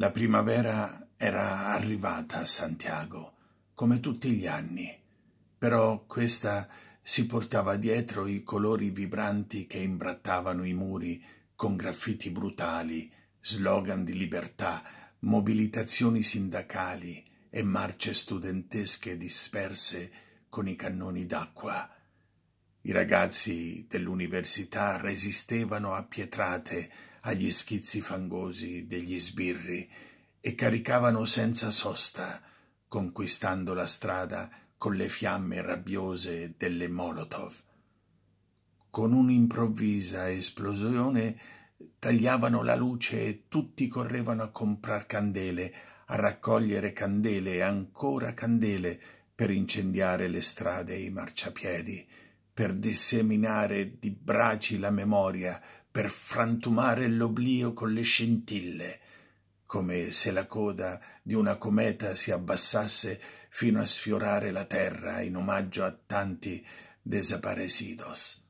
La primavera era arrivata a Santiago, come tutti gli anni, però questa si portava dietro i colori vibranti che imbrattavano i muri con graffiti brutali, slogan di libertà, mobilitazioni sindacali e marce studentesche disperse con i cannoni d'acqua. I ragazzi dell'università resistevano a pietrate agli schizzi fangosi degli sbirri e caricavano senza sosta, conquistando la strada con le fiamme rabbiose delle Molotov. Con un'improvvisa esplosione tagliavano la luce e tutti correvano a comprar candele, a raccogliere candele e ancora candele per incendiare le strade e i marciapiedi, per disseminare di braci la memoria per frantumare l'oblio con le scintille, come se la coda di una cometa si abbassasse fino a sfiorare la terra in omaggio a tanti desaparecidos.